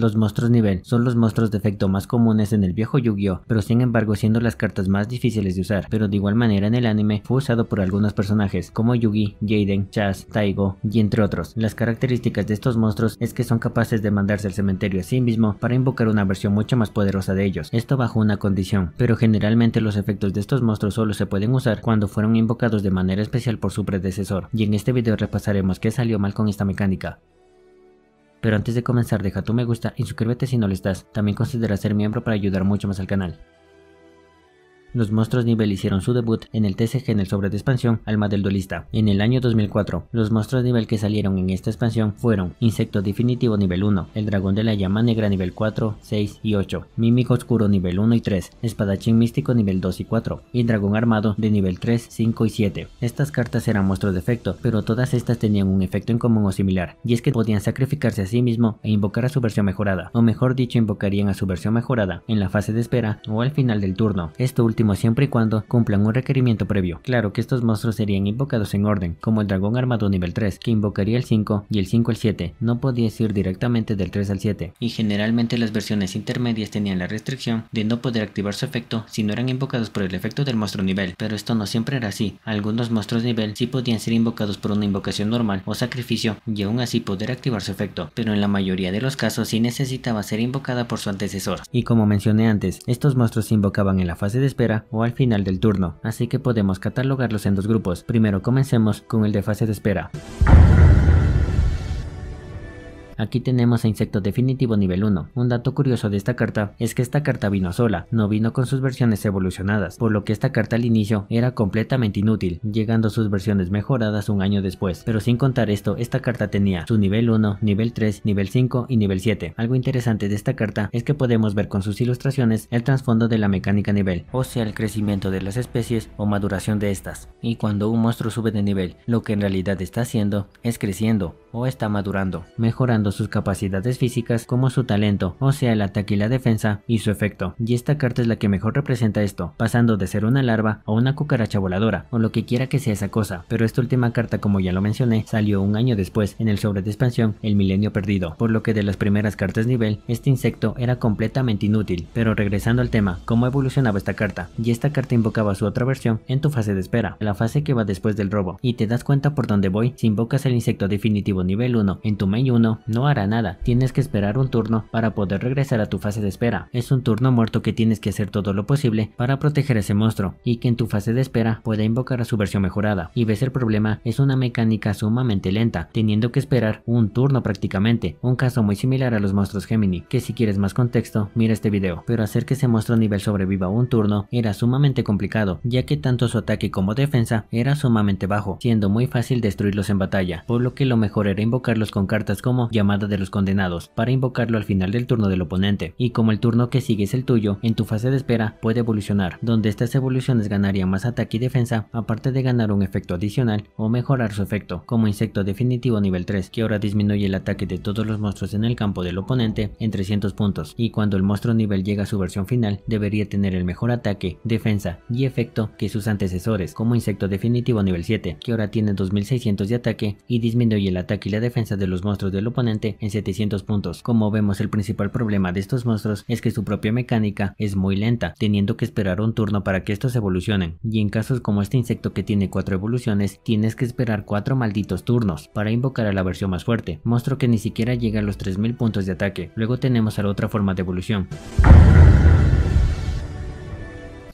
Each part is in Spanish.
Los monstruos nivel son los monstruos de efecto más comunes en el viejo Yu-Gi-Oh, pero sin embargo siendo las cartas más difíciles de usar, pero de igual manera en el anime fue usado por algunos personajes como Yugi, Jaden, Chas, Taigo y entre otros. Las características de estos monstruos es que son capaces de mandarse al cementerio a sí mismo para invocar una versión mucho más poderosa de ellos, esto bajo una condición, pero generalmente los efectos de estos monstruos solo se pueden usar cuando fueron invocados de manera especial por su predecesor, y en este video repasaremos qué salió mal con esta mecánica. Pero antes de comenzar deja tu me gusta y suscríbete si no lo estás. También considera ser miembro para ayudar mucho más al canal. Los Monstruos Nivel hicieron su debut en el TCG en el sobre de expansión Alma del Duelista en el año 2004. Los Monstruos Nivel que salieron en esta expansión fueron Insecto Definitivo nivel 1, El Dragón de la Llama Negra nivel 4, 6 y 8, Mímico Oscuro nivel 1 y 3, Espadachín Místico nivel 2 y 4 y Dragón Armado de nivel 3, 5 y 7. Estas cartas eran monstruos de efecto, pero todas estas tenían un efecto en común o similar, y es que podían sacrificarse a sí mismo e invocar a su versión mejorada, o mejor dicho invocarían a su versión mejorada en la fase de espera o al final del turno. Esto siempre y cuando cumplan un requerimiento previo. Claro que estos monstruos serían invocados en orden, como el dragón armado nivel 3, que invocaría el 5 y el 5 al 7, no podía ir directamente del 3 al 7, y generalmente las versiones intermedias tenían la restricción de no poder activar su efecto si no eran invocados por el efecto del monstruo nivel, pero esto no siempre era así, algunos monstruos nivel sí podían ser invocados por una invocación normal o sacrificio y aún así poder activar su efecto, pero en la mayoría de los casos sí necesitaba ser invocada por su antecesor. Y como mencioné antes, estos monstruos se invocaban en la fase de espera o al final del turno, así que podemos catalogarlos en dos grupos. Primero comencemos con el de fase de espera. Aquí tenemos a Insecto Definitivo nivel 1. Un dato curioso de esta carta es que esta carta vino sola, no vino con sus versiones evolucionadas, por lo que esta carta al inicio era completamente inútil, llegando a sus versiones mejoradas un año después. Pero sin contar esto, esta carta tenía su nivel 1, nivel 3, nivel 5 y nivel 7. Algo interesante de esta carta es que podemos ver con sus ilustraciones el trasfondo de la mecánica nivel, o sea el crecimiento de las especies o maduración de estas. Y cuando un monstruo sube de nivel, lo que en realidad está haciendo es creciendo o está madurando, mejorando sus capacidades físicas como su talento, o sea el ataque y la defensa, y su efecto. Y esta carta es la que mejor representa esto, pasando de ser una larva a una cucaracha voladora, o lo que quiera que sea esa cosa, pero esta última carta como ya lo mencioné, salió un año después en el sobre de expansión El Milenio Perdido, por lo que de las primeras cartas nivel, este insecto era completamente inútil, pero regresando al tema, ¿cómo evolucionaba esta carta? Y esta carta invocaba su otra versión en tu fase de espera, la fase que va después del robo, y te das cuenta por dónde voy si invocas el insecto definitivo nivel 1 en tu main 1, no hará nada, tienes que esperar un turno para poder regresar a tu fase de espera. Es un turno muerto que tienes que hacer todo lo posible para proteger a ese monstruo y que en tu fase de espera pueda invocar a su versión mejorada. Y ves el problema, es una mecánica sumamente lenta, teniendo que esperar un turno prácticamente, un caso muy similar a los monstruos Gemini, que si quieres más contexto, mira este video. Pero hacer que ese monstruo nivel sobreviva un turno era sumamente complicado, ya que tanto su ataque como defensa era sumamente bajo, siendo muy fácil destruirlos en batalla, por lo que lo mejor era invocarlos con cartas como llamada de los condenados para invocarlo al final del turno del oponente, y como el turno que sigue es el tuyo, en tu fase de espera puede evolucionar, donde estas evoluciones ganarían más ataque y defensa, aparte de ganar un efecto adicional o mejorar su efecto, como insecto definitivo nivel 3, que ahora disminuye el ataque de todos los monstruos en el campo del oponente en 300 puntos, y cuando el monstruo nivel llega a su versión final, debería tener el mejor ataque, defensa y efecto que sus antecesores, como insecto definitivo nivel 7, que ahora tiene 2600 de ataque y disminuye el ataque y la defensa de los monstruos del oponente en 700 puntos. Como vemos, el principal problema de estos monstruos es que su propia mecánica es muy lenta, teniendo que esperar un turno para que estos evolucionen. Y en casos como este insecto que tiene 4 evoluciones, tienes que esperar 4 malditos turnos para invocar a la versión más fuerte, monstruo que ni siquiera llega a los 3000 puntos de ataque. Luego tenemos a la otra forma de evolución.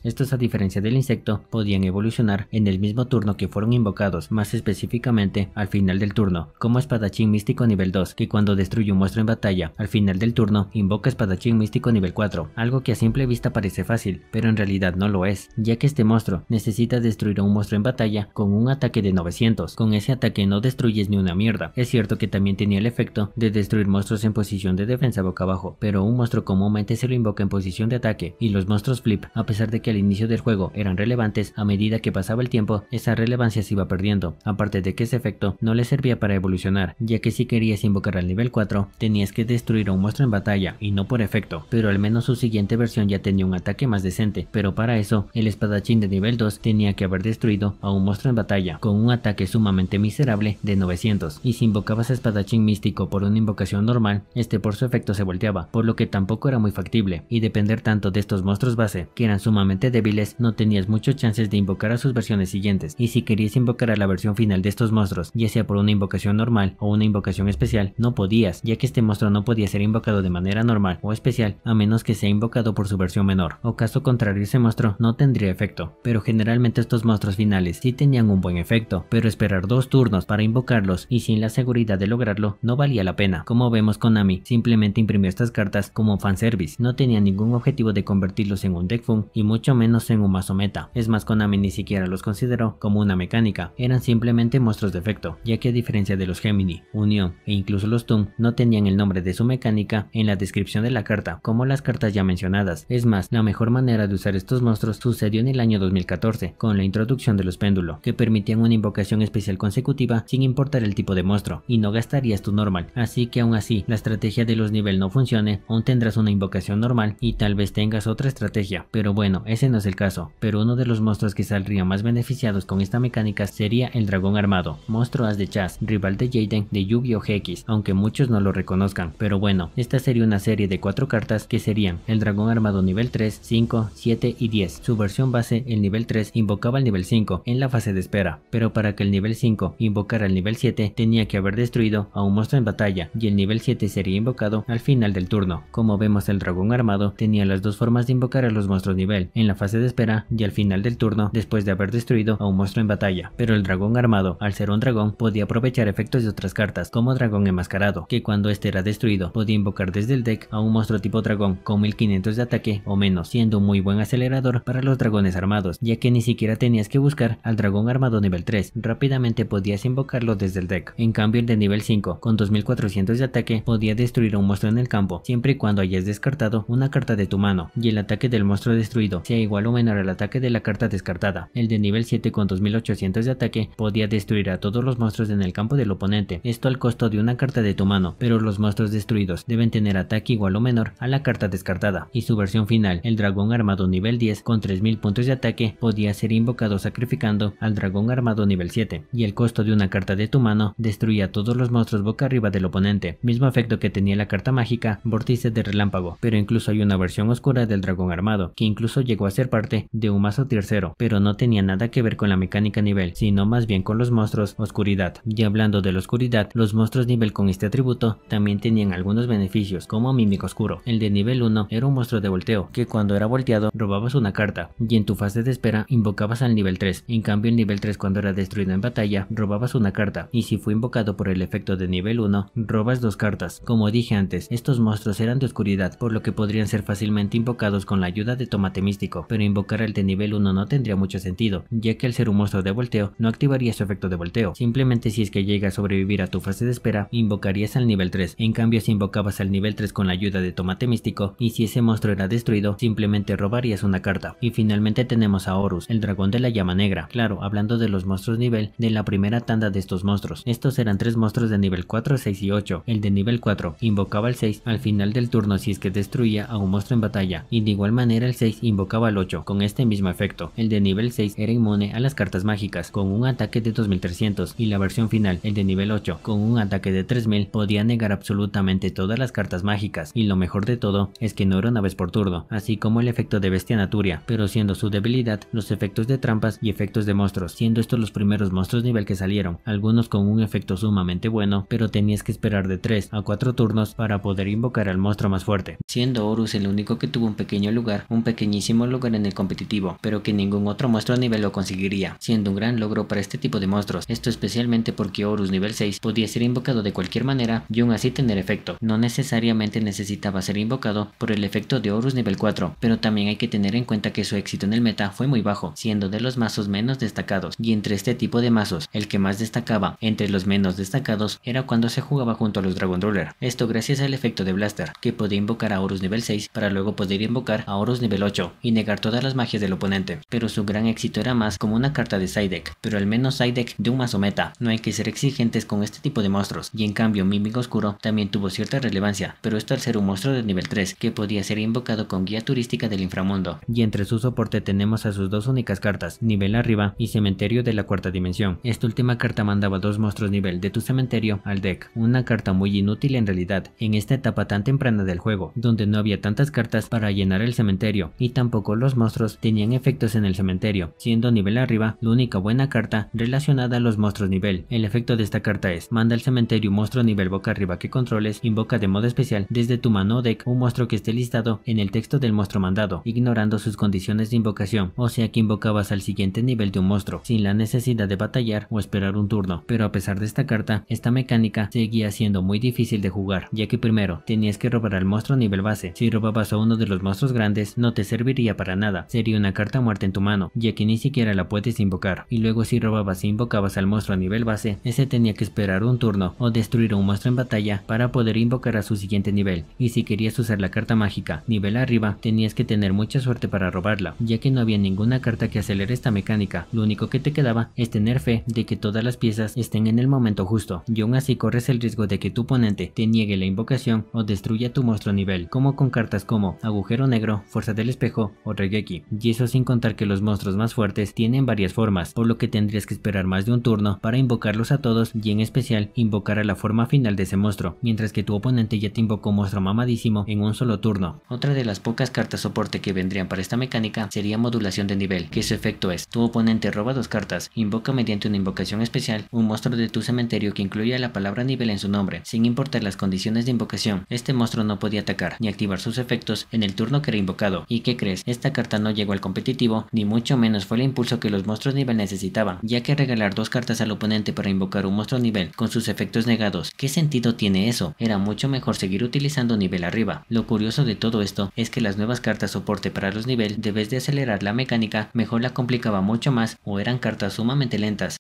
Estos, a diferencia del insecto, podían evolucionar en el mismo turno que fueron invocados, más específicamente al final del turno, como espadachín místico nivel 2, que cuando destruye un monstruo en batalla, al final del turno invoca espadachín místico nivel 4, algo que a simple vista parece fácil, pero en realidad no lo es, ya que este monstruo necesita destruir a un monstruo en batalla con un ataque de 900, con ese ataque no destruyes ni una mierda. Es cierto que también tenía el efecto de destruir monstruos en posición de defensa boca abajo, pero un monstruo comúnmente se lo invoca en posición de ataque, y los monstruos flip, a pesar de que inicio del juego eran relevantes, a medida que pasaba el tiempo, esa relevancia se iba perdiendo, aparte de que ese efecto no le servía para evolucionar, ya que si querías invocar al nivel 4, tenías que destruir a un monstruo en batalla, y no por efecto, pero al menos su siguiente versión ya tenía un ataque más decente, pero para eso, el espadachín de nivel 2 tenía que haber destruido a un monstruo en batalla, con un ataque sumamente miserable de 900, y si invocabas espadachín místico por una invocación normal, este por su efecto se volteaba, por lo que tampoco era muy factible, y depender tanto de estos monstruos base, que eran sumamente débiles, no tenías muchos chances de invocar a sus versiones siguientes, y si querías invocar a la versión final de estos monstruos, ya sea por una invocación normal o una invocación especial, no podías, ya que este monstruo no podía ser invocado de manera normal o especial, a menos que sea invocado por su versión menor, o caso contrario ese monstruo no tendría efecto, pero generalmente estos monstruos finales sí tenían un buen efecto, pero esperar dos turnos para invocarlos y sin la seguridad de lograrlo no valía la pena. Como vemos con Konami, simplemente imprimió estas cartas como fanservice, no tenía ningún objetivo de convertirlos en un deck fun y mucho menos en un mazo meta. Es más, Konami ni siquiera los consideró como una mecánica, eran simplemente monstruos de efecto, ya que a diferencia de los Gemini, Union e incluso los Toon, no tenían el nombre de su mecánica en la descripción de la carta, como las cartas ya mencionadas. Es más, la mejor manera de usar estos monstruos sucedió en el año 2014, con la introducción de los péndulo, que permitían una invocación especial consecutiva sin importar el tipo de monstruo, y no gastarías tu normal, así que aún así, la estrategia de los nivel no funcione, aún tendrás una invocación normal y tal vez tengas otra estrategia, pero bueno, es ese no es el caso, pero uno de los monstruos que saldría más beneficiados con esta mecánica sería el dragón armado, monstruo as de Chas, rival de Jaden de Yu-Gi-Oh! aunque muchos no lo reconozcan, pero bueno, esta sería una serie de 4 cartas que serían el dragón armado nivel 3, 5, 7 y 10. Su versión base, el nivel 3, invocaba al nivel 5 en la fase de espera, pero para que el nivel 5 invocara al nivel 7 tenía que haber destruido a un monstruo en batalla y el nivel 7 sería invocado al final del turno. Como vemos el dragón armado tenía las dos formas de invocar a los monstruos nivel, en la fase de espera y al final del turno después de haber destruido a un monstruo en batalla, pero el dragón armado, al ser un dragón, podía aprovechar efectos de otras cartas como dragón enmascarado, que cuando este era destruido podía invocar desde el deck a un monstruo tipo dragón con 1500 de ataque o menos, siendo un muy buen acelerador para los dragones armados, ya que ni siquiera tenías que buscar al dragón armado nivel 3, rápidamente podías invocarlo desde el deck. En cambio el de nivel 5, con 2400 de ataque, podía destruir un monstruo en el campo, siempre y cuando hayas descartado una carta de tu mano, y el ataque del monstruo destruido se igual o menor al ataque de la carta descartada. El de nivel 7 con 2800 de ataque podía destruir a todos los monstruos en el campo del oponente, esto al costo de una carta de tu mano, pero los monstruos destruidos deben tener ataque igual o menor a la carta descartada. Y su versión final, el dragón armado nivel 10 con 3000 puntos de ataque podía ser invocado sacrificando al dragón armado nivel 7, y el costo de una carta de tu mano destruía a todos los monstruos boca arriba del oponente, mismo efecto que tenía la carta mágica Vórtice de Relámpago, pero incluso hay una versión oscura del dragón armado, que incluso llegó a ser parte de un mazo tercero, pero no tenía nada que ver con la mecánica nivel, sino más bien con los monstruos oscuridad. Y hablando de la oscuridad, los monstruos nivel con este atributo también tenían algunos beneficios, como Mímico Oscuro. El de nivel 1 era un monstruo de volteo, que cuando era volteado robabas una carta, y en tu fase de espera invocabas al nivel 3. En cambio el nivel 3 cuando era destruido en batalla, robabas una carta, y si fue invocado por el efecto de nivel 1, robas dos cartas. Como dije antes, estos monstruos eran de oscuridad, por lo que podrían ser fácilmente invocados con la ayuda de Tomate Místico pero invocar al de nivel 1 no tendría mucho sentido, ya que al ser un monstruo de volteo no activaría su efecto de volteo, simplemente si es que llega a sobrevivir a tu fase de espera, invocarías al nivel 3, en cambio si invocabas al nivel 3 con la ayuda de Tomate Místico, y si ese monstruo era destruido, simplemente robarías una carta. Y finalmente tenemos a Horus, el dragón de la llama negra, claro, hablando de los monstruos nivel de la primera tanda de estos monstruos, estos eran tres monstruos de nivel 4, 6 y 8, el de nivel 4 invocaba al 6 al final del turno si es que destruía a un monstruo en batalla, y de igual manera el 6 invocaba 8, con este mismo efecto. El de nivel 6 era inmune a las cartas mágicas, con un ataque de 2300, y la versión final, el de nivel 8, con un ataque de 3000, podía negar absolutamente todas las cartas mágicas, y lo mejor de todo es que no era una vez por turno, así como el efecto de Bestia Naturia, pero siendo su debilidad los efectos de trampas y efectos de monstruos, siendo estos los primeros monstruos nivel que salieron, algunos con un efecto sumamente bueno, pero tenías que esperar de 3 a 4 turnos para poder invocar al monstruo más fuerte. Siendo Horus el único que tuvo un pequeño lugar, un pequeñísimo lugar en el competitivo, pero que ningún otro monstruo a nivel lo conseguiría, siendo un gran logro para este tipo de monstruos, esto especialmente porque Horus nivel 6 podía ser invocado de cualquier manera y aún así tener efecto, no necesariamente necesitaba ser invocado por el efecto de Horus nivel 4, pero también hay que tener en cuenta que su éxito en el meta fue muy bajo, siendo de los mazos menos destacados, y entre este tipo de mazos, el que más destacaba entre los menos destacados era cuando se jugaba junto a los Dragon Ruler, esto gracias al efecto de Blaster, que podía invocar a Horus nivel 6 para luego poder invocar a Horus nivel 8, y todas las magias del oponente, pero su gran éxito era más como una carta de side deck, pero al menos side deck de un mazo meta, No hay que ser exigentes con este tipo de monstruos, y en cambio Mímico Oscuro también tuvo cierta relevancia, pero esto al ser un monstruo de nivel 3, que podía ser invocado con guía turística del inframundo. Y entre su soporte tenemos a sus dos únicas cartas, Nivel Arriba y Cementerio de la Cuarta Dimensión. Esta última carta mandaba dos monstruos nivel de tu cementerio al deck, una carta muy inútil en realidad, en esta etapa tan temprana del juego, donde no había tantas cartas para llenar el cementerio, y tampoco con los monstruos tenían efectos en el cementerio, siendo nivel arriba la única buena carta relacionada a los monstruos nivel. El efecto de esta carta es, manda al cementerio un monstruo nivel boca arriba que controles, invoca de modo especial desde tu mano deck un monstruo que esté listado en el texto del monstruo mandado, ignorando sus condiciones de invocación, o sea que invocabas al siguiente nivel de un monstruo, sin la necesidad de batallar o esperar un turno. Pero a pesar de esta carta, esta mecánica seguía siendo muy difícil de jugar, ya que primero, tenías que robar al monstruo nivel base, si robabas a uno de los monstruos grandes, no te serviría para nada, sería una carta muerta en tu mano, ya que ni siquiera la puedes invocar, y luego si robabas e invocabas al monstruo a nivel base, ese tenía que esperar un turno o destruir a un monstruo en batalla para poder invocar a su siguiente nivel, y si querías usar la carta mágica nivel arriba, tenías que tener mucha suerte para robarla, ya que no había ninguna carta que acelere esta mecánica, lo único que te quedaba es tener fe de que todas las piezas estén en el momento justo, y aún así corres el riesgo de que tu oponente te niegue la invocación o destruya tu monstruo a nivel, como con cartas como agujero negro, fuerza del espejo o Regeki, y eso sin contar que los monstruos más fuertes tienen varias formas, por lo que tendrías que esperar más de un turno para invocarlos a todos y en especial invocar a la forma final de ese monstruo, mientras que tu oponente ya te invocó un monstruo mamadísimo en un solo turno. Otra de las pocas cartas soporte que vendrían para esta mecánica sería modulación de nivel, que su efecto es, tu oponente roba dos cartas, invoca mediante una invocación especial un monstruo de tu cementerio que incluya la palabra nivel en su nombre, sin importar las condiciones de invocación, este monstruo no podía atacar ni activar sus efectos en el turno que era invocado, y ¿qué crees? esta carta no llegó al competitivo, ni mucho menos fue el impulso que los monstruos nivel necesitaban, ya que regalar dos cartas al oponente para invocar un monstruo nivel con sus efectos negados, ¿qué sentido tiene eso? Era mucho mejor seguir utilizando nivel arriba. Lo curioso de todo esto es que las nuevas cartas soporte para los nivel, debes de acelerar la mecánica, mejor la complicaba mucho más o eran cartas sumamente lentas.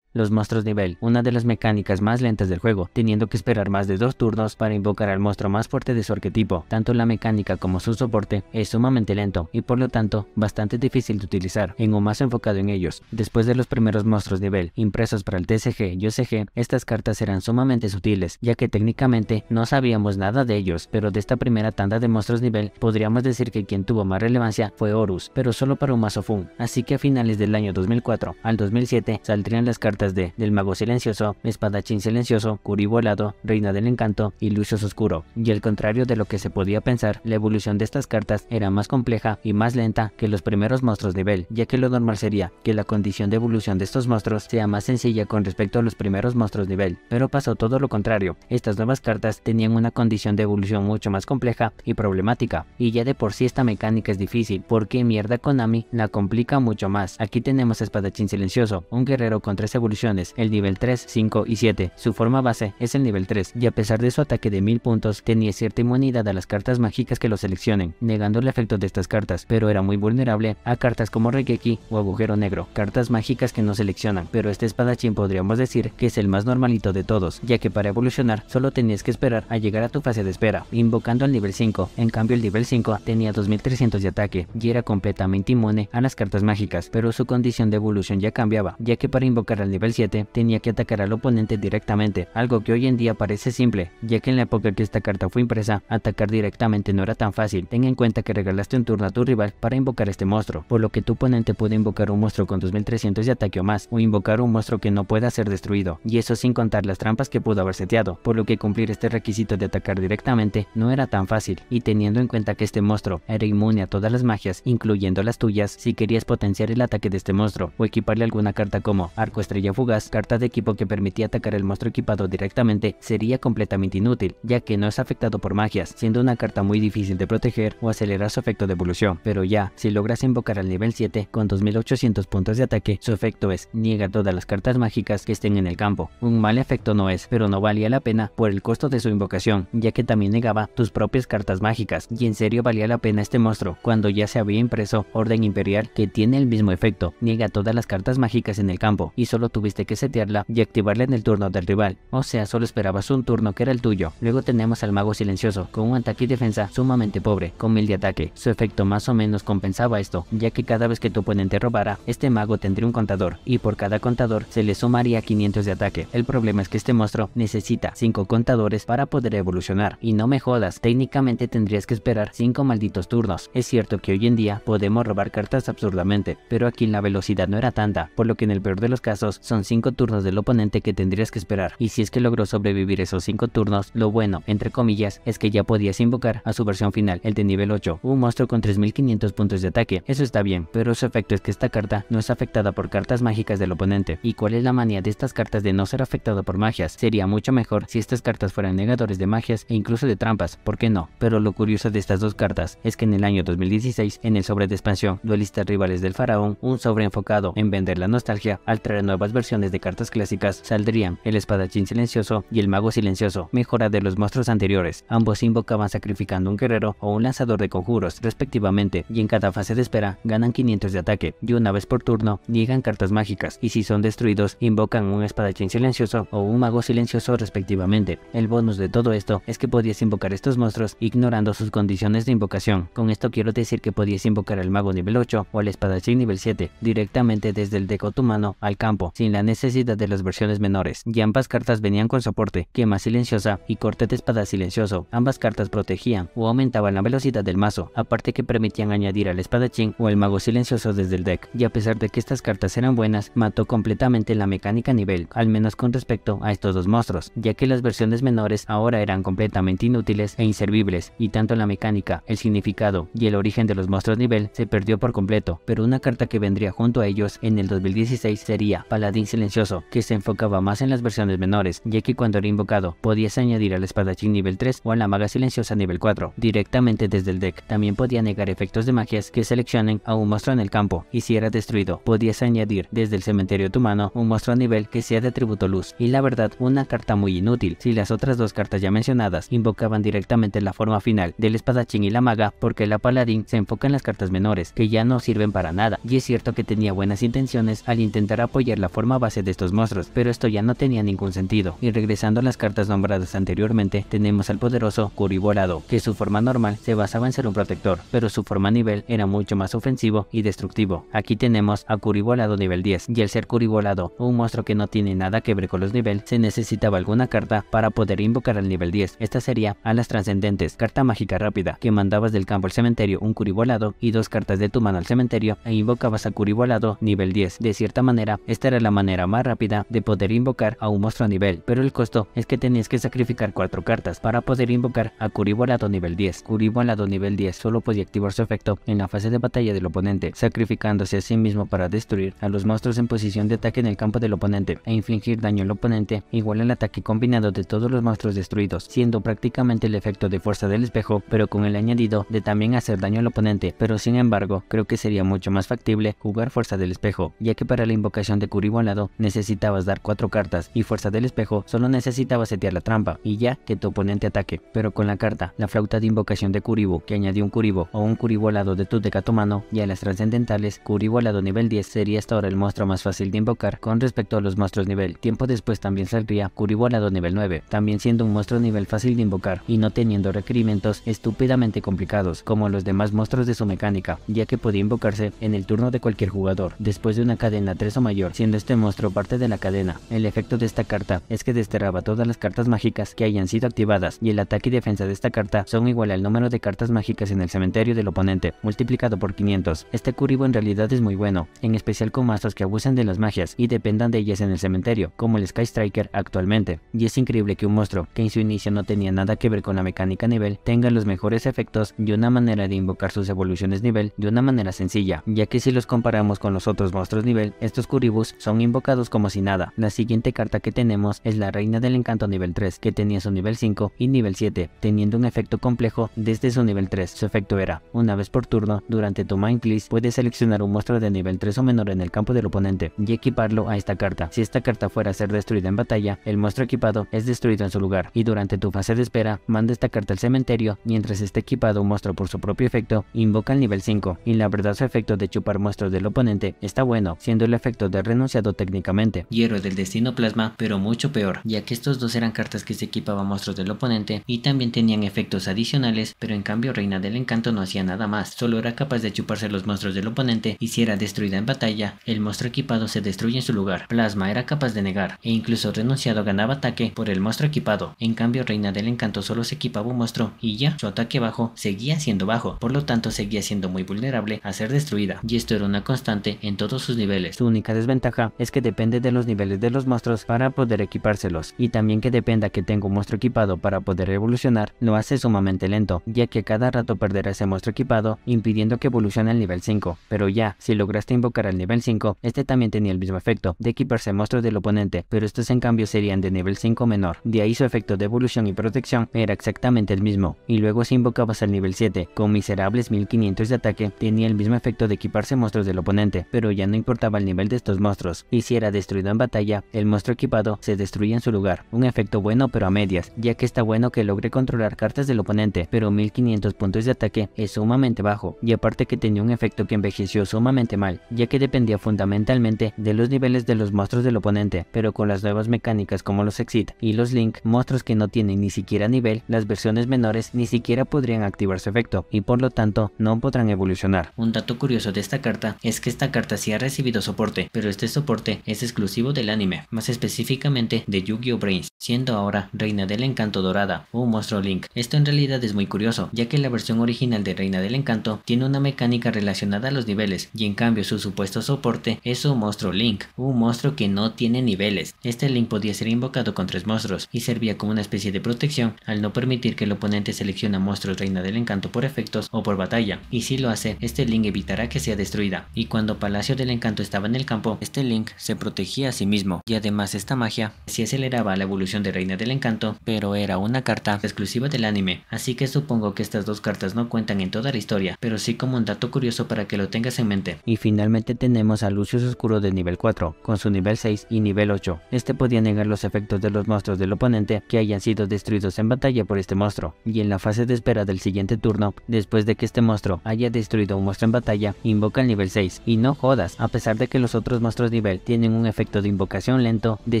los monstruos nivel, una de las mecánicas más lentas del juego, teniendo que esperar más de dos turnos para invocar al monstruo más fuerte de su arquetipo. Tanto la mecánica como su soporte es sumamente lento y por lo tanto bastante difícil de utilizar, en un mazo enfocado en ellos. Después de los primeros monstruos nivel impresos para el TCG y OCG, estas cartas eran sumamente sutiles, ya que técnicamente no sabíamos nada de ellos, pero de esta primera tanda de monstruos nivel podríamos decir que quien tuvo más relevancia fue Horus, pero solo para un mazo Fun. Así que a finales del año 2004 al 2007 saldrían las cartas de Del Mago Silencioso, Espadachín Silencioso, Curi Volado, Reina del Encanto y lucios Oscuro, y al contrario de lo que se podía pensar, la evolución de estas cartas era más compleja y más lenta que los primeros monstruos nivel, ya que lo normal sería que la condición de evolución de estos monstruos sea más sencilla con respecto a los primeros monstruos nivel, pero pasó todo lo contrario, estas nuevas cartas tenían una condición de evolución mucho más compleja y problemática, y ya de por sí esta mecánica es difícil, porque mierda Konami la complica mucho más, aquí tenemos Espadachín Silencioso, un guerrero con tres evoluciones el nivel 3, 5 y 7. Su forma base es el nivel 3, y a pesar de su ataque de 1000 puntos, tenía cierta inmunidad a las cartas mágicas que lo seleccionen, negando el efecto de estas cartas, pero era muy vulnerable a cartas como Regeki o Agujero Negro, cartas mágicas que no seleccionan, pero este espadachín podríamos decir que es el más normalito de todos, ya que para evolucionar solo tenías que esperar a llegar a tu fase de espera, invocando al nivel 5, en cambio el nivel 5 tenía 2300 de ataque y era completamente inmune a las cartas mágicas, pero su condición de evolución ya cambiaba, ya que para invocar al nivel 7 tenía que atacar al oponente directamente, algo que hoy en día parece simple, ya que en la época que esta carta fue impresa, atacar directamente no era tan fácil. Ten en cuenta que regalaste un turno a tu rival para invocar este monstruo, por lo que tu oponente puede invocar un monstruo con 2300 de ataque o más, o invocar un monstruo que no pueda ser destruido, y eso sin contar las trampas que pudo haber seteado, por lo que cumplir este requisito de atacar directamente no era tan fácil, y teniendo en cuenta que este monstruo era inmune a todas las magias, incluyendo las tuyas, si querías potenciar el ataque de este monstruo, o equiparle alguna carta como arco estrella fugaz, carta de equipo que permitía atacar al monstruo equipado directamente, sería completamente inútil, ya que no es afectado por magias, siendo una carta muy difícil de proteger o acelerar su efecto de evolución. Pero ya, si logras invocar al nivel 7 con 2800 puntos de ataque, su efecto es, niega todas las cartas mágicas que estén en el campo. Un mal efecto no es, pero no valía la pena por el costo de su invocación, ya que también negaba tus propias cartas mágicas, y en serio valía la pena este monstruo, cuando ya se había impreso Orden Imperial que tiene el mismo efecto, niega todas las cartas mágicas en el campo, y solo tuviste que setearla y activarla en el turno del rival, o sea solo esperabas un turno que era el tuyo. Luego tenemos al mago silencioso, con un ataque y defensa sumamente pobre, con mil de ataque. Su efecto más o menos compensaba esto, ya que cada vez que tu oponente robara, este mago tendría un contador, y por cada contador se le sumaría 500 de ataque. El problema es que este monstruo necesita 5 contadores para poder evolucionar, y no me jodas, técnicamente tendrías que esperar 5 malditos turnos. Es cierto que hoy en día podemos robar cartas absurdamente, pero aquí la velocidad no era tanta, por lo que en el peor de los casos son 5 turnos del oponente que tendrías que esperar, y si es que logró sobrevivir esos 5 turnos, lo bueno, entre comillas, es que ya podías invocar a su versión final, el de nivel 8, un monstruo con 3500 puntos de ataque, eso está bien, pero su efecto es que esta carta no es afectada por cartas mágicas del oponente, y cuál es la manía de estas cartas de no ser afectado por magias, sería mucho mejor si estas cartas fueran negadores de magias e incluso de trampas, ¿por qué no? Pero lo curioso de estas dos cartas es que en el año 2016, en el sobre de expansión, duelistas rivales del faraón, un sobre enfocado en vender la nostalgia al traer nuevas versiones de cartas clásicas saldrían el espadachín silencioso y el mago silencioso, mejora de los monstruos anteriores. Ambos invocaban sacrificando un guerrero o un lanzador de conjuros, respectivamente, y en cada fase de espera ganan 500 de ataque, y una vez por turno niegan cartas mágicas, y si son destruidos invocan un espadachín silencioso o un mago silencioso respectivamente. El bonus de todo esto es que podías invocar estos monstruos ignorando sus condiciones de invocación. Con esto quiero decir que podías invocar al mago nivel 8 o al espadachín nivel 7 directamente desde el deco tu mano al campo, sin la necesidad de las versiones menores, y ambas cartas venían con soporte, quema silenciosa y corte de espada silencioso. Ambas cartas protegían o aumentaban la velocidad del mazo, aparte que permitían añadir al espadachín o el mago silencioso desde el deck, y a pesar de que estas cartas eran buenas, mató completamente la mecánica nivel, al menos con respecto a estos dos monstruos, ya que las versiones menores ahora eran completamente inútiles e inservibles, y tanto la mecánica, el significado y el origen de los monstruos nivel se perdió por completo, pero una carta que vendría junto a ellos en el 2016 sería Paladín Silencioso, que se enfocaba más en las versiones menores, ya que cuando era invocado podías añadir al espadachín nivel 3 o a la maga silenciosa nivel 4, directamente desde el deck. También podía negar efectos de magias que seleccionen a un monstruo en el campo, y si era destruido, podías añadir desde el cementerio tu mano un monstruo a nivel que sea de atributo luz, y la verdad una carta muy inútil, si las otras dos cartas ya mencionadas invocaban directamente la forma final del espadachín y la maga, porque la paladín se enfoca en las cartas menores, que ya no sirven para nada, y es cierto que tenía buenas intenciones al intentar apoyar la forma base de estos monstruos, pero esto ya no tenía ningún sentido. Y regresando a las cartas nombradas anteriormente, tenemos al poderoso Curibolado, que su forma normal se basaba en ser un protector, pero su forma nivel era mucho más ofensivo y destructivo. Aquí tenemos a Curibolado nivel 10, y al ser Curibolado, un monstruo que no tiene nada que ver con los niveles, se necesitaba alguna carta para poder invocar al nivel 10. Esta sería Alas Transcendentes, carta mágica rápida, que mandabas del campo al cementerio un Curibolado y dos cartas de tu mano al cementerio e invocabas a Curibolado nivel 10. De cierta manera, esta era la manera más rápida de poder invocar a un monstruo a nivel, pero el costo es que tenías que sacrificar 4 cartas para poder invocar a Curibolado nivel 10. lado nivel 10 solo podía activar su efecto en la fase de batalla del oponente, sacrificándose a sí mismo para destruir a los monstruos en posición de ataque en el campo del oponente e infligir daño al oponente igual al ataque combinado de todos los monstruos destruidos, siendo prácticamente el efecto de fuerza del espejo, pero con el añadido de también hacer daño al oponente, pero sin embargo creo que sería mucho más factible jugar fuerza del espejo, ya que para la invocación de Kuribo lado necesitabas dar 4 cartas y fuerza del espejo solo necesitabas setear la trampa y ya que tu oponente ataque. Pero con la carta, la flauta de invocación de curibo que añadió un curibo o un curibo al lado de tu decatomano y a las trascendentales, curibo al lado nivel 10 sería hasta ahora el monstruo más fácil de invocar con respecto a los monstruos nivel. Tiempo después también saldría curibo al lado nivel 9, también siendo un monstruo nivel fácil de invocar y no teniendo requerimientos estúpidamente complicados como los demás monstruos de su mecánica, ya que podía invocarse en el turno de cualquier jugador después de una cadena 3 o mayor, siendo de monstruo parte de la cadena. El efecto de esta carta es que desterraba todas las cartas mágicas que hayan sido activadas y el ataque y defensa de esta carta son igual al número de cartas mágicas en el cementerio del oponente, multiplicado por 500. Este curibo en realidad es muy bueno, en especial con mazos que abusan de las magias y dependan de ellas en el cementerio, como el Sky Striker actualmente. Y es increíble que un monstruo, que en su inicio no tenía nada que ver con la mecánica nivel, tenga los mejores efectos y una manera de invocar sus evoluciones nivel de una manera sencilla, ya que si los comparamos con los otros monstruos nivel, estos curibus son invocados como si nada. La siguiente carta que tenemos es la Reina del Encanto nivel 3, que tenía su nivel 5 y nivel 7, teniendo un efecto complejo desde su nivel 3. Su efecto era, una vez por turno, durante tu Mind Phase puedes seleccionar un monstruo de nivel 3 o menor en el campo del oponente y equiparlo a esta carta. Si esta carta fuera a ser destruida en batalla, el monstruo equipado es destruido en su lugar y durante tu fase de espera, manda esta carta al cementerio mientras esté equipado un monstruo por su propio efecto, invoca el nivel 5 y la verdad su efecto de chupar monstruos del oponente está bueno, siendo el efecto de renunciado técnicamente. Hierro del destino plasma, pero mucho peor, ya que estos dos eran cartas que se equipaba monstruos del oponente y también tenían efectos adicionales, pero en cambio Reina del Encanto no hacía nada más, solo era capaz de chuparse los monstruos del oponente y si era destruida en batalla, el monstruo equipado se destruye en su lugar. Plasma era capaz de negar e incluso renunciado ganaba ataque por el monstruo equipado. En cambio Reina del Encanto solo se equipaba un monstruo y ya, su ataque bajo seguía siendo bajo, por lo tanto seguía siendo muy vulnerable a ser destruida y esto era una constante en todos sus niveles. Su única desventaja es que depende de los niveles de los monstruos para poder equipárselos, y también que dependa que tenga un monstruo equipado para poder evolucionar, lo hace sumamente lento, ya que cada rato perderá ese monstruo equipado, impidiendo que evolucione al nivel 5, pero ya, si lograste invocar al nivel 5, este también tenía el mismo efecto, de equiparse monstruos del oponente, pero estos en cambio serían de nivel 5 menor, de ahí su efecto de evolución y protección era exactamente el mismo, y luego si invocabas al nivel 7, con miserables 1500 de ataque, tenía el mismo efecto de equiparse monstruos del oponente, pero ya no importaba el nivel de estos monstruos, y si era destruido en batalla, el monstruo equipado se destruye en su lugar. Un efecto bueno pero a medias, ya que está bueno que logre controlar cartas del oponente, pero 1500 puntos de ataque es sumamente bajo, y aparte que tenía un efecto que envejeció sumamente mal, ya que dependía fundamentalmente de los niveles de los monstruos del oponente, pero con las nuevas mecánicas como los Exit y los Link, monstruos que no tienen ni siquiera nivel, las versiones menores ni siquiera podrían activar su efecto, y por lo tanto no podrán evolucionar. Un dato curioso de esta carta es que esta carta sí ha recibido soporte, pero este soporte es exclusivo del anime, más específicamente de Yu-Gi-Oh! Brains, siendo ahora Reina del Encanto Dorada o Monstruo Link. Esto en realidad es muy curioso, ya que la versión original de Reina del Encanto tiene una mecánica relacionada a los niveles, y en cambio su supuesto soporte es un Monstruo Link, un monstruo que no tiene niveles. Este Link podía ser invocado con tres monstruos y servía como una especie de protección al no permitir que el oponente seleccione monstruos Reina del Encanto por efectos o por batalla, y si lo hace, este Link evitará que sea destruida, y cuando Palacio del Encanto estaba en el campo, este Link se protegía a sí mismo y además esta magia sí aceleraba la evolución de Reina del Encanto, pero era una carta exclusiva del anime, así que supongo que estas dos cartas no cuentan en toda la historia, pero sí como un dato curioso para que lo tengas en mente. Y finalmente tenemos a Lucius Oscuro de nivel 4, con su nivel 6 y nivel 8. Este podía negar los efectos de los monstruos del oponente que hayan sido destruidos en batalla por este monstruo, y en la fase de espera del siguiente turno, después de que este monstruo haya destruido un monstruo en batalla, invoca el nivel 6, y no jodas, a pesar de que los otros monstruos nivel tienen un efecto de invocación lento, de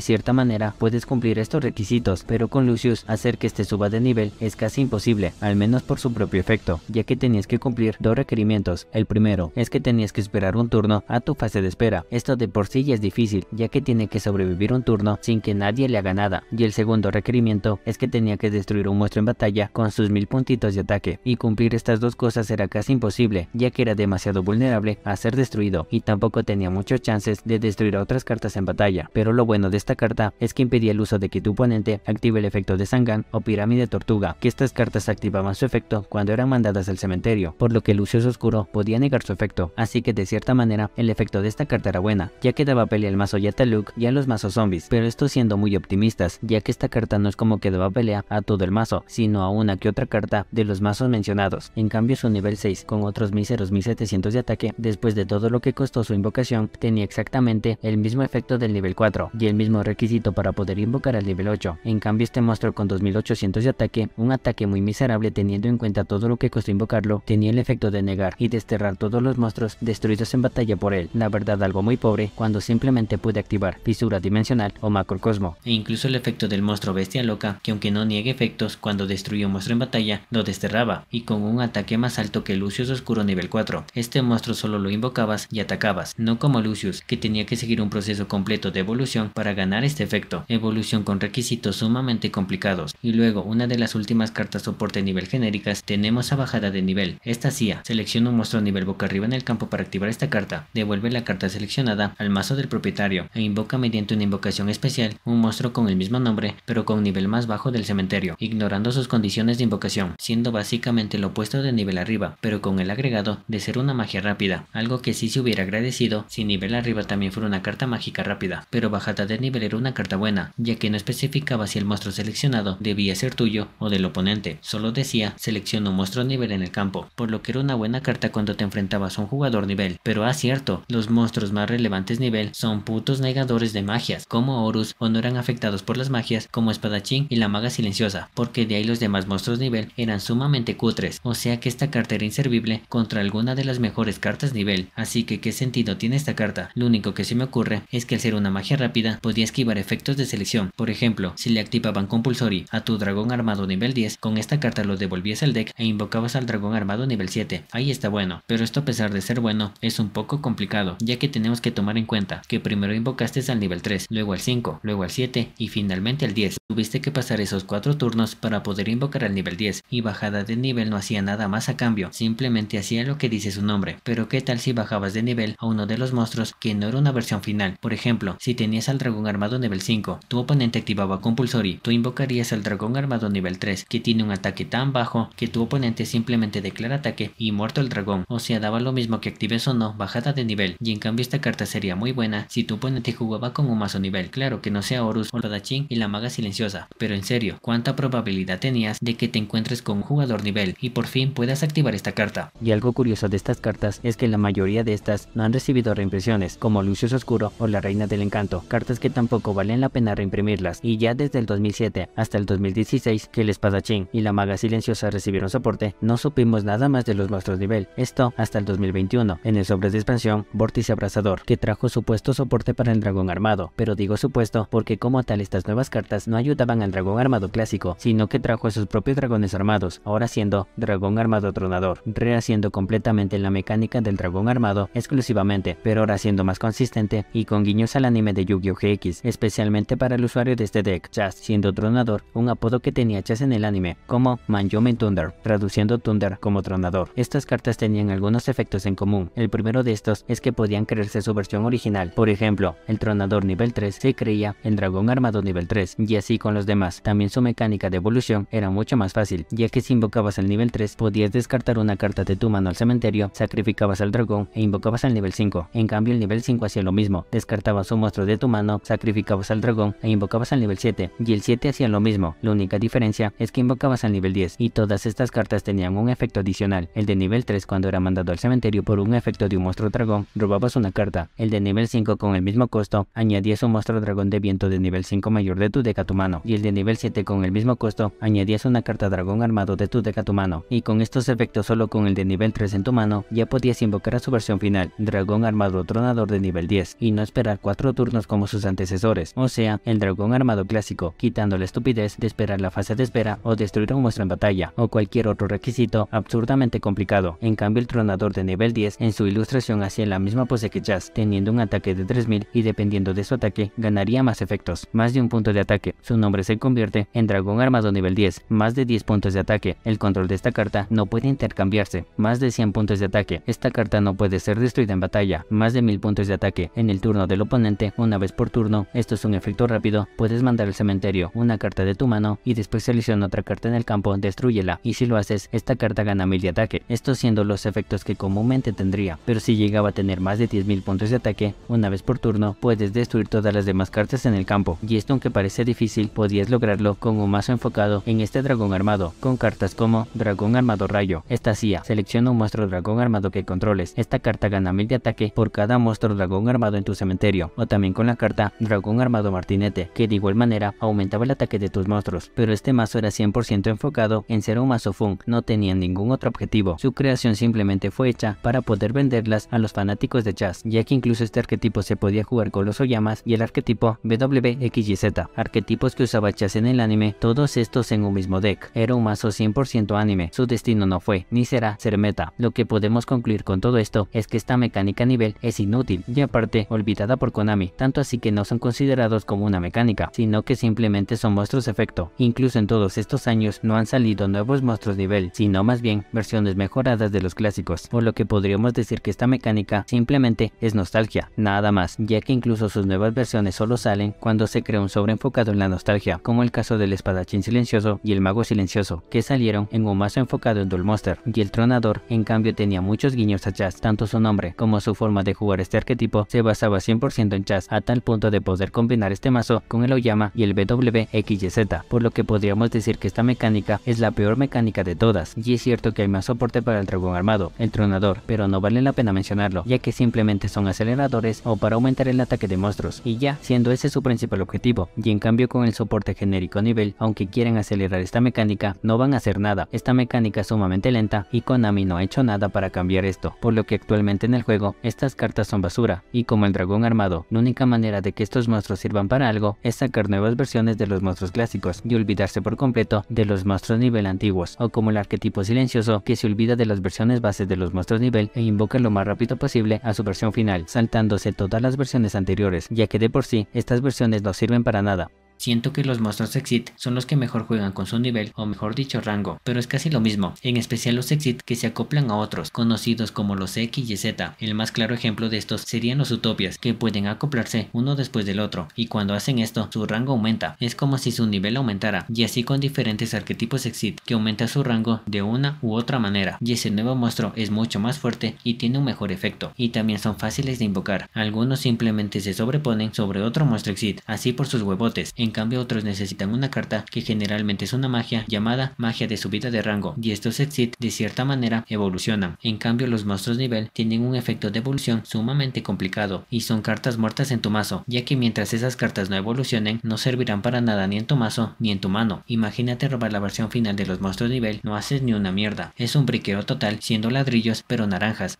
cierta manera puedes cumplir estos requisitos, pero con Lucius hacer que este suba de nivel es casi imposible, al menos por su propio efecto, ya que tenías que cumplir dos requerimientos. El primero es que tenías que esperar un turno a tu fase de espera. Esto de por sí ya es difícil, ya que tiene que sobrevivir un turno sin que nadie le haga nada. Y el segundo requerimiento es que tenía que destruir un monstruo en batalla con sus mil puntitos de ataque. Y cumplir estas dos cosas era casi imposible, ya que era demasiado vulnerable a ser destruido y tampoco tenía muchos chances de destruirlo destruir a otras cartas en batalla, pero lo bueno de esta carta es que impedía el uso de que tu oponente active el efecto de Sangan o Pirámide Tortuga, que estas cartas activaban su efecto cuando eran mandadas al cementerio, por lo que Lucio Oscuro podía negar su efecto, así que de cierta manera el efecto de esta carta era buena, ya que daba pelea al mazo Yataluk y a los mazos zombies, pero esto siendo muy optimistas, ya que esta carta no es como que daba pelea a todo el mazo, sino a una que otra carta de los mazos mencionados, en cambio su nivel 6 con otros míseros 1700 de ataque, después de todo lo que costó su invocación, tenía exactamente el mismo efecto del nivel 4 y el mismo requisito para poder invocar al nivel 8. En cambio este monstruo con 2800 de ataque, un ataque muy miserable teniendo en cuenta todo lo que costó invocarlo, tenía el efecto de negar y desterrar todos los monstruos destruidos en batalla por él. La verdad algo muy pobre cuando simplemente pude activar fisura dimensional o macrocosmo. E incluso el efecto del monstruo bestia loca que aunque no niegue efectos cuando destruyó un monstruo en batalla, lo desterraba y con un ataque más alto que Lucius Oscuro nivel 4. Este monstruo solo lo invocabas y atacabas, no como Lucius que tenía que seguir un proceso completo de evolución para ganar este efecto, evolución con requisitos sumamente complicados. Y luego, una de las últimas cartas soporte nivel genéricas, tenemos a bajada de nivel. Esta CIA, selecciona un monstruo nivel boca arriba en el campo para activar esta carta, devuelve la carta seleccionada al mazo del propietario e invoca mediante una invocación especial un monstruo con el mismo nombre, pero con nivel más bajo del cementerio, ignorando sus condiciones de invocación, siendo básicamente lo opuesto de nivel arriba, pero con el agregado de ser una magia rápida, algo que sí se hubiera agradecido si nivel arriba también fuera una carta mágica rápida, pero bajada de nivel era una carta buena, ya que no especificaba si el monstruo seleccionado debía ser tuyo o del oponente, solo decía selecciona un monstruo nivel en el campo, por lo que era una buena carta cuando te enfrentabas a un jugador nivel, pero a ah, cierto, los monstruos más relevantes nivel son putos negadores de magias, como Horus o no eran afectados por las magias como Espadachín y la Maga Silenciosa, porque de ahí los demás monstruos nivel eran sumamente cutres, o sea que esta carta era inservible contra alguna de las mejores cartas nivel, así que qué sentido tiene esta carta, lo único que se me ocurre es que al ser una magia rápida, podía esquivar efectos de selección. Por ejemplo, si le activaban Compulsory a tu dragón armado nivel 10, con esta carta lo devolvías al deck e invocabas al dragón armado nivel 7. Ahí está bueno, pero esto a pesar de ser bueno, es un poco complicado, ya que tenemos que tomar en cuenta que primero invocaste al nivel 3, luego al 5, luego al 7 y finalmente al 10. Tuviste que pasar esos 4 turnos para poder invocar al nivel 10 y bajada de nivel no hacía nada más a cambio, simplemente hacía lo que dice su nombre. Pero qué tal si bajabas de nivel a uno de los monstruos que no era una versión final. Por ejemplo, si tenías al dragón armado nivel 5, tu oponente activaba Compulsory, tú invocarías al dragón armado nivel 3, que tiene un ataque tan bajo que tu oponente simplemente declara ataque y muerto el dragón. O sea, daba lo mismo que actives o no, bajada de nivel. Y en cambio esta carta sería muy buena si tu oponente jugaba con un mazo nivel. Claro que no sea Horus o padachín y la maga silenciosa. Pero en serio, ¿cuánta probabilidad tenías de que te encuentres con un jugador nivel y por fin puedas activar esta carta? Y algo curioso de estas cartas es que la mayoría de estas no han recibido reimpresiones, como Lucius Oscuro o La Reina del Encanto, cartas que tampoco valen la pena reimprimirlas, y ya desde el 2007 hasta el 2016 que el Espadachín y la Maga Silenciosa recibieron soporte, no supimos nada más de los nuestros nivel, esto hasta el 2021, en el sobre de expansión Vórtice Abrazador, que trajo supuesto soporte para el dragón armado, pero digo supuesto porque como tal estas nuevas cartas no ayudaban al dragón armado clásico, sino que trajo a sus propios dragones armados, ahora siendo dragón armado tronador, rehaciendo completamente la mecánica del dragón armado exclusivamente, pero ahora siendo más consistente y con guiños al anime de Yu-Gi-Oh! GX, especialmente para el usuario de este deck, Chas, siendo Tronador un apodo que tenía Chas en el anime, como Manjomen Thunder, traduciendo Thunder como Tronador. Estas cartas tenían algunos efectos en común. El primero de estos es que podían creerse su versión original. Por ejemplo, el Tronador nivel 3 se creía el Dragón Armado nivel 3, y así con los demás. También su mecánica de evolución era mucho más fácil, ya que si invocabas el nivel 3, podías descartar una carta de tu mano al cementerio, sacrificabas al dragón e invocabas al nivel 5. En cambio, el nivel 5 hacía lo mismo. Descartabas un monstruo de tu mano, sacrificabas al dragón e invocabas al nivel 7, y el 7 hacía lo mismo. La única diferencia es que invocabas al nivel 10, y todas estas cartas tenían un efecto adicional. El de nivel 3 cuando era mandado al cementerio por un efecto de un monstruo dragón, robabas una carta. El de nivel 5 con el mismo costo, añadías un monstruo dragón de viento de nivel 5 mayor de tu deca a tu mano. Y el de nivel 7 con el mismo costo, añadías una carta dragón armado de tu deca a tu mano. Y con estos efectos solo con el de nivel 3 en tu mano, ya podías invocar a su versión final, dragón armado tronador de nivel 10 y no esperar 4 turnos como sus antecesores, o sea, el dragón armado clásico, quitando la estupidez de esperar la fase de espera o destruir un monstruo en batalla, o cualquier otro requisito absurdamente complicado. En cambio el tronador de nivel 10 en su ilustración hacía la misma pose que Jazz, teniendo un ataque de 3000 y dependiendo de su ataque ganaría más efectos, más de un punto de ataque. Su nombre se convierte en dragón armado nivel 10, más de 10 puntos de ataque. El control de esta carta no puede intercambiarse, más de 100 puntos de ataque. Esta carta no puede ser destruida en batalla, más de 1000 puntos de ataque en el turno del oponente una vez por turno, esto es un efecto rápido, puedes mandar al cementerio una carta de tu mano y después selecciona otra carta en el campo, destruyela y si lo haces, esta carta gana 1000 de ataque, esto siendo los efectos que comúnmente tendría, pero si llegaba a tener más de 10.000 puntos de ataque, una vez por turno puedes destruir todas las demás cartas en el campo, y esto aunque parece difícil, podías lograrlo con un mazo enfocado en este dragón armado, con cartas como Dragón Armado Rayo, esta hacía, selecciona un monstruo dragón armado que controles, esta carta gana 1000 de ataque por cada monstruo dragón armado armado en tu cementerio, o también con la carta Dragón Armado Martinete, que de igual manera aumentaba el ataque de tus monstruos, pero este mazo era 100% enfocado en ser un mazo funk no tenía ningún otro objetivo, su creación simplemente fue hecha para poder venderlas a los fanáticos de chaz, ya que incluso este arquetipo se podía jugar con los Oyamas y el arquetipo xyz arquetipos que usaba Chas en el anime, todos estos en un mismo deck. Era un mazo 100% anime, su destino no fue, ni será ser meta. Lo que podemos concluir con todo esto es que esta mecánica a nivel es inútil y aparte olvidada por Konami, tanto así que no son considerados como una mecánica, sino que simplemente son monstruos efecto. Incluso en todos estos años no han salido nuevos monstruos nivel, sino más bien versiones mejoradas de los clásicos, por lo que podríamos decir que esta mecánica simplemente es nostalgia, nada más, ya que incluso sus nuevas versiones solo salen cuando se crea un sobre enfocado en la nostalgia, como el caso del espadachín silencioso y el mago silencioso, que salieron en un mazo enfocado en monster y el tronador en cambio tenía muchos guiños a jazz, tanto su nombre como su forma de jugar este arquetipo se basaba 100% en Chas a tal punto de poder combinar este mazo con el Oyama y el BWXYZ, por lo que podríamos decir que esta mecánica es la peor mecánica de todas, y es cierto que hay más soporte para el dragón armado, el tronador, pero no vale la pena mencionarlo, ya que simplemente son aceleradores o para aumentar el ataque de monstruos, y ya, siendo ese su principal objetivo, y en cambio con el soporte genérico nivel, aunque quieren acelerar esta mecánica, no van a hacer nada, esta mecánica es sumamente lenta y Konami no ha hecho nada para cambiar esto, por lo que actualmente en el juego, estas cartas son basura, y como el dragón armado. La única manera de que estos monstruos sirvan para algo es sacar nuevas versiones de los monstruos clásicos y olvidarse por completo de los monstruos nivel antiguos, o como el arquetipo silencioso que se olvida de las versiones bases de los monstruos nivel e invoca lo más rápido posible a su versión final, saltándose todas las versiones anteriores, ya que de por sí estas versiones no sirven para nada. Siento que los monstruos Exit son los que mejor juegan con su nivel o mejor dicho rango, pero es casi lo mismo, en especial los Exit que se acoplan a otros, conocidos como los X y Z. El más claro ejemplo de estos serían los Utopias, que pueden acoplarse uno después del otro, y cuando hacen esto, su rango aumenta, es como si su nivel aumentara, y así con diferentes arquetipos Exit, que aumenta su rango de una u otra manera, y ese nuevo monstruo es mucho más fuerte y tiene un mejor efecto, y también son fáciles de invocar, algunos simplemente se sobreponen sobre otro monstruo Exit, así por sus huevotes, en cambio otros necesitan una carta que generalmente es una magia llamada magia de subida de rango y estos exit de cierta manera evolucionan. En cambio los monstruos nivel tienen un efecto de evolución sumamente complicado y son cartas muertas en tu mazo ya que mientras esas cartas no evolucionen no servirán para nada ni en tu mazo ni en tu mano. Imagínate robar la versión final de los monstruos nivel no haces ni una mierda. Es un briqueo total siendo ladrillos pero naranjas.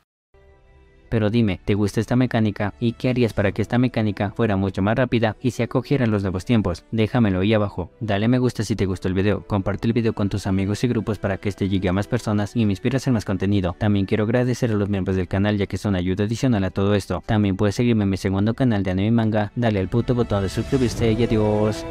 Pero dime, ¿te gusta esta mecánica? ¿Y qué harías para que esta mecánica fuera mucho más rápida y se acogiera en los nuevos tiempos? Déjamelo ahí abajo. Dale me gusta si te gustó el video, comparte el video con tus amigos y grupos para que este llegue a más personas y me inspiras en más contenido. También quiero agradecer a los miembros del canal ya que son ayuda adicional a todo esto. También puedes seguirme en mi segundo canal de anime y manga, dale al puto botón de suscribirse y adiós.